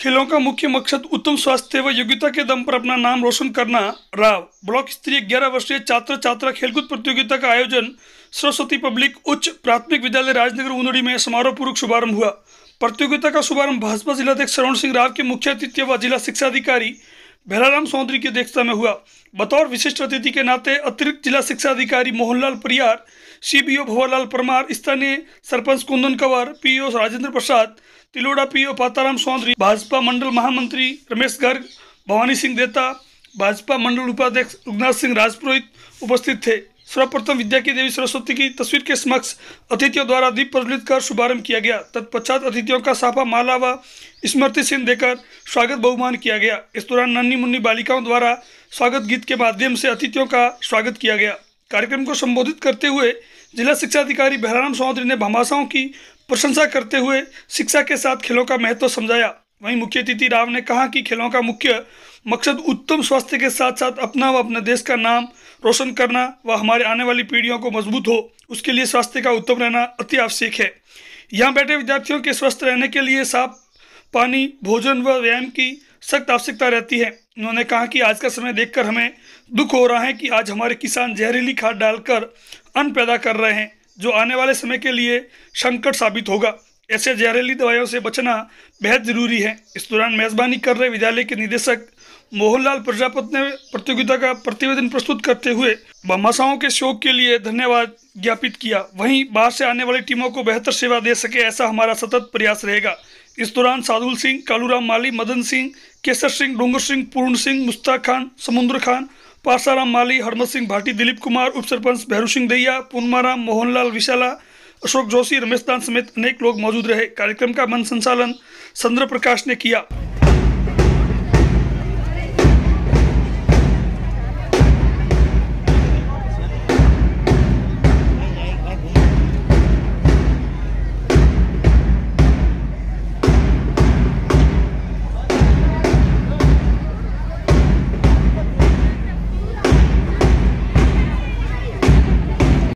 खेलों का मुख्य मकसद उत्तम स्वास्थ्य व योग्यता के दम पर अपना नाम रोशन करना राव ब्लॉक स्तरीय ग्यारह वर्षीय छात्र छात्रा खेलकूद प्रतियोगिता का आयोजन सरस्वती पब्लिक उच्च प्राथमिक विद्यालय राजनगर उनड़ी में समारोह पूर्वक शुभारंभ हुआ प्रतियोगिता का शुभारंभ भाजपा जिलाध्यक्ष श्रवण सिंह राव के मुख्य अतिथि व जिला शिक्षा अधिकारी भेराराम चौधरी की अध्यक्षता में हुआ बतौर विशिष्ट अतिथि के नाते अतिरिक्त जिला शिक्षा अधिकारी मोहनलाल परियार सीबीओ भवरलाल परमार स्थानीय सरपंच कुंदन कंवर पीओ राजेंद्र प्रसाद तिलोड़ा पीओ पाताराम चौधरी भाजपा मंडल महामंत्री रमेश गर्ग भवानी सिंह देता भाजपा मंडल उपाध्यक्ष रुगनाथ सिंह राजपुरोहित उपस्थित थे सर्वप्रथम विद्या की देवी सरस्वती की तस्वीर के समक्ष अतिथियों द्वारा दीप प्रज्वलित कर शुभारंभ किया गया तत्पश्चात अतिथियों का साफा माला व स्मृति सिंह देकर स्वागत बहुमान किया गया इस दौरान नन्नी मुन्नी बालिकाओं द्वारा स्वागत गीत के माध्यम से अतिथियों का स्वागत किया गया कार्यक्रम को संबोधित करते हुए जिला शिक्षा अधिकारी बहराराम चौधरी ने भमाशाओं की प्रशंसा करते हुए शिक्षा के साथ खेलों का महत्व समझाया वहीं मुख्य अतिथि राव ने कहा कि खेलों का मुख्य मकसद उत्तम स्वास्थ्य के साथ साथ अपना व अपने देश का नाम रोशन करना व हमारे आने वाली पीढ़ियों को मजबूत हो उसके लिए स्वास्थ्य का उत्तम रहना अति आवश्यक है यहाँ बैठे विद्यार्थियों के स्वस्थ रहने के लिए साफ पानी भोजन व व्यायाम की सख्त आवश्यकता रहती है उन्होंने कहा कि आज का समय देखकर हमें दुख हो रहा है कि आज हमारे किसान जहरीली खाद डालकर अन्न पैदा कर रहे हैं जो आने वाले समय के लिए संकट साबित होगा ऐसे जहरीली दवाइयों से बचना बेहद ज़रूरी है इस दौरान मेज़बानी कर रहे विद्यालय के निदेशक मोहनलाल प्रजापत ने प्रतियोगिता का प्रतिवेदन प्रस्तुत करते हुए बमासाओं के शोक के लिए धन्यवाद ज्ञापित किया वहीं बाहर से आने वाली टीमों को बेहतर सेवा दे सके ऐसा हमारा सतत प्रयास रहेगा इस दौरान साधुल सिंह कालूराम माली मदन सिंह केसर सिंह डोंगर सिंह पूर्ण सिंह मुश्ताक खान समुन्द्र खान पासाराम माली हरमत सिंह भाटी दिलीप कुमार उप सरपंच भैरू सिंह दैया पूर्णमाराम मोहनलाल विशाला अशोक जोशी रमेश दान समेत अनेक लोग मौजूद रहे कार्यक्रम का मन संचालन चंद्र प्रकाश ने किया